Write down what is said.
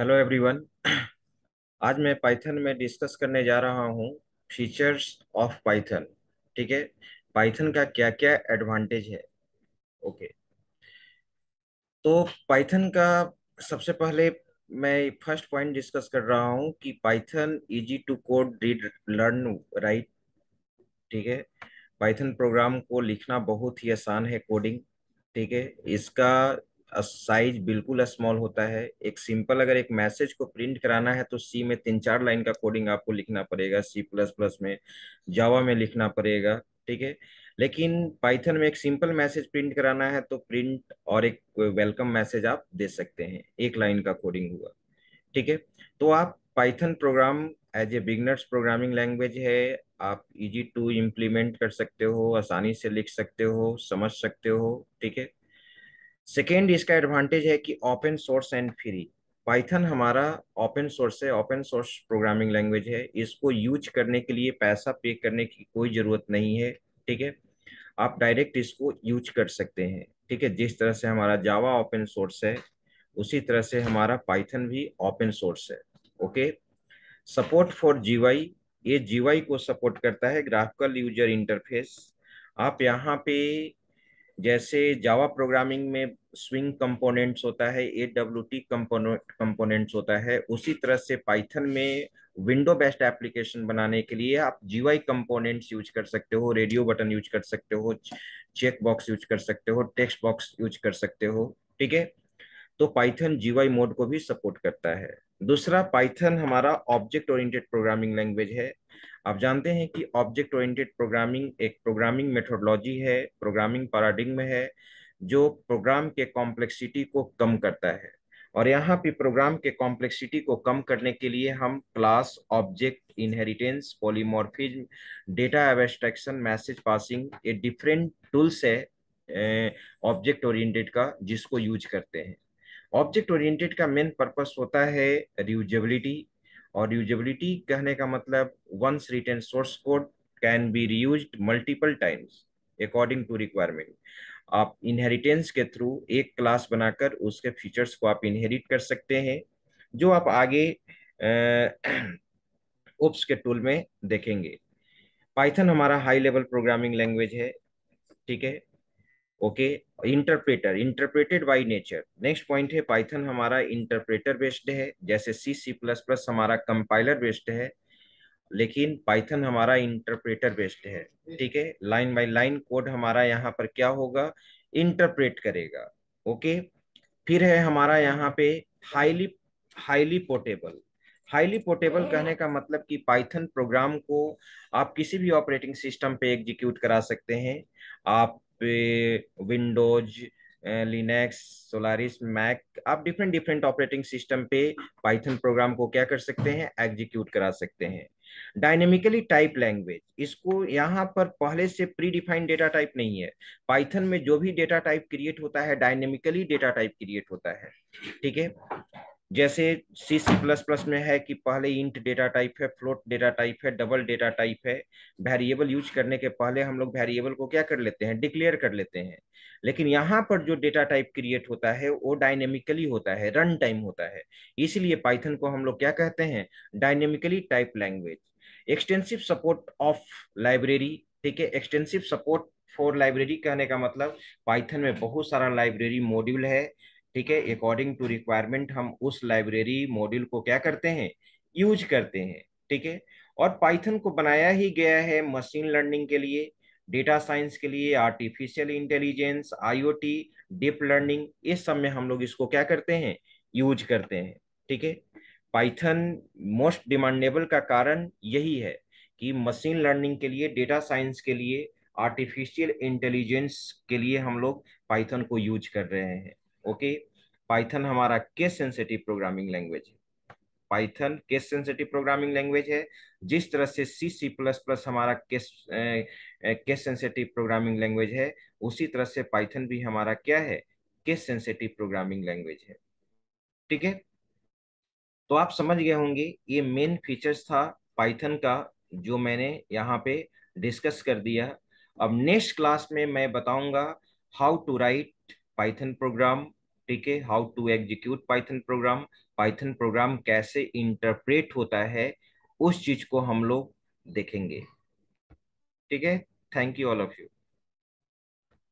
hello everyone आज मैं Python में डिस्कस करने जा रहा हूँ फीचर्स ऑफ पाइथन ठीक है पाइथन का क्या क्या एडवांटेज है ओके तो पाइथन का सबसे पहले मैं फर्स्ट पॉइंट डिस्कस कर रहा हूँ कि Python easy to code read learn write ठीक है पाइथन प्रोग्राम को लिखना बहुत ही आसान है कोडिंग ठीक है इसका साइज बिल्कुल स्मॉल होता है एक सिंपल अगर एक मैसेज को प्रिंट कराना है तो सी में तीन चार लाइन का कोडिंग आपको लिखना पड़ेगा सी प्लस प्लस में जावा में लिखना पड़ेगा ठीक है लेकिन पाइथन में एक सिंपल मैसेज प्रिंट कराना है तो प्रिंट और एक वेलकम मैसेज आप दे सकते हैं एक लाइन का कोडिंग हुआ ठीक है तो आप Python program as a beginners programming language है आप इजी टू इम्प्लीमेंट कर सकते हो आसानी से लिख सकते हो समझ सकते हो ठीक है सेकेंड इसका एडवांटेज है कि open source and free Python हमारा ओपन सोर्स है ओपन सोर्स प्रोग्रामिंग लैंग्वेज है इसको यूज करने के लिए पैसा पे करने की कोई ज़रूरत नहीं है ठीक है आप डायरेक्ट इसको यूज कर सकते हैं ठीक है जिस तरह से हमारा जावा ओपन सोर्स है उसी तरह से हमारा पाइथन भी ओपन सोर्स है ओके सपोर्ट फॉर जीवाई ये जीवाई को सपोर्ट करता है ग्राफिकल यूजर इंटरफेस आप यहाँ पे जैसे जावा प्रोग्रामिंग में स्विंग कंपोनेंट्स होता है ए डब्ल्यू टी कंपोनेंट्स होता है उसी तरह से पाइथन में विंडो बेस्ड एप्लीकेशन बनाने के लिए आप जीवाई कंपोनेंट्स यूज कर सकते हो रेडियो बटन यूज कर सकते हो चेक बॉक्स यूज कर सकते हो टेक्स्ट बॉक्स यूज कर सकते हो ठीक है तो पाइथन जीवाई मोड को भी सपोर्ट करता है दूसरा पाइथन हमारा ऑब्जेक्ट ओरिएंटेड प्रोग्रामिंग लैंग्वेज है आप जानते हैं कि ऑब्जेक्ट ओरिएंटेड प्रोग्रामिंग एक प्रोग्रामिंग मेथोडोलॉजी है प्रोग्रामिंग पैराडिग्म है जो प्रोग्राम के कॉम्प्लेक्सिटी को कम करता है और यहाँ पे प्रोग्राम के कॉम्प्लेक्सिटी को कम करने के लिए हम class object inheritance polymorphism data abstraction message passing ये डिफरेंट टूल्स है ऑब्जेक्ट ओरिएंटेड का जिसको यूज करते हैं ऑब्जेक्ट ओरिएंटेड का मेन पर्पस होता है रियूजेबिलिटी और यूजबिलिटी कहने का मतलब once return source code can be reuse multiple times according to requirement आप इनहेरिटेंस के थ्रू एक क्लास बनाकर उसके फीचर्स को आप इनहेरिट कर सकते हैं जो आप आगे ओप्स के टूल में देखेंगे पाइथन हमारा हाई लेवल प्रोग्रामिंग लैंग्वेज है ठीक है okay interpreter interpreted by nature next point है पाइथन हमारा इंटरप्रेटर बेस्ड है जैसे सी सी प्लस प्लस हमारा कंपाइलर बेस्ड है लेकिन पाइथन हमारा इंटरप्रेटर बेस्ड है ठीक है लाइन बाय लाइन कोड हमारा यहाँ पर क्या होगा इंटरप्रेट करेगा ओके फिर है हमारा यहाँ पे highly highly portable highly portable कहने का मतलब कि पाइथन प्रोग्राम को आप किसी भी ऑपरेटिंग सिस्टम पे एग्जीक्यूट करा सकते हैं आप पे विंडोज लिनेक्स सोलारिस मैक आप डिफरेंट डिफरेंट ऑपरेटिंग सिस्टम पे पाइथन प्रोग्राम को क्या कर सकते हैं एग्जीक्यूट करा सकते हैं डायनेमिकली टाइप लैंग्वेज इसको यहाँ पर पहले से प्री डिफाइंड डेटा टाइप नहीं है पाइथन में जो भी डेटा टाइप क्रिएट होता है डायनेमिकली डेटा टाइप क्रिएट होता है ठीक है जैसे सी सी प्लस प्लस में है कि पहले इंट डेटा टाइप है फ्लोट डेटा टाइप है डबल डेटा टाइप है वेरिएबल यूज करने के पहले हम लोग वेरिएबल को क्या कर लेते हैं डिक्लेयर कर लेते हैं लेकिन यहाँ पर जो डेटा टाइप क्रिएट होता है वो डायनेमिकली होता है रन टाइम होता है इसलिए पाइथन को हम लोग क्या कहते हैं dynamically type language extensive support of library ठीक है एक्सटेंसिव सपोर्ट फॉर लाइब्रेरी कहने का मतलब पाइथन में बहुत सारा लाइब्रेरी मॉड्यूल है ठीक है अकॉर्डिंग टू रिक्वायरमेंट हम उस लाइब्रेरी मॉड्यूल को क्या करते हैं यूज करते हैं ठीक है और पाइथन को बनाया ही गया है मशीन लर्निंग के लिए डेटा साइंस के लिए artificial intelligence IoT deep learning इस सब में हम लोग इसको क्या करते हैं यूज करते हैं ठीक है पाइथन मोस्ट डिमांडेबल का कारण यही है कि मशीन लर्निंग के लिए डेटा साइंस के लिए आर्टिफिशियल इंटेलिजेंस के लिए हम लोग पाइथन को यूज कर रहे हैं ओके पाइथन हमारा केस सेंसिटिव प्रोग्रामिंग लैंग्वेज है Python case sensitive programming language है जिस तरह से सी सी प्लस प्लस हमारा case case sensitive programming language है उसी तरह से पाइथन भी हमारा क्या है केस सेंसिटिव प्रोग्रामिंग लैंग्वेज है ठीक है तो आप समझ गए होंगे ये मेन फीचर्स था पाइथन का जो मैंने यहाँ पे डिस्कस कर दिया अब नेक्स्ट क्लास में मैं बताऊंगा how to write Python program ठीक है how to execute Python program Python program कैसे इंटरप्रेट होता है उस चीज को हम लोग देखेंगे ठीक है thank you all of you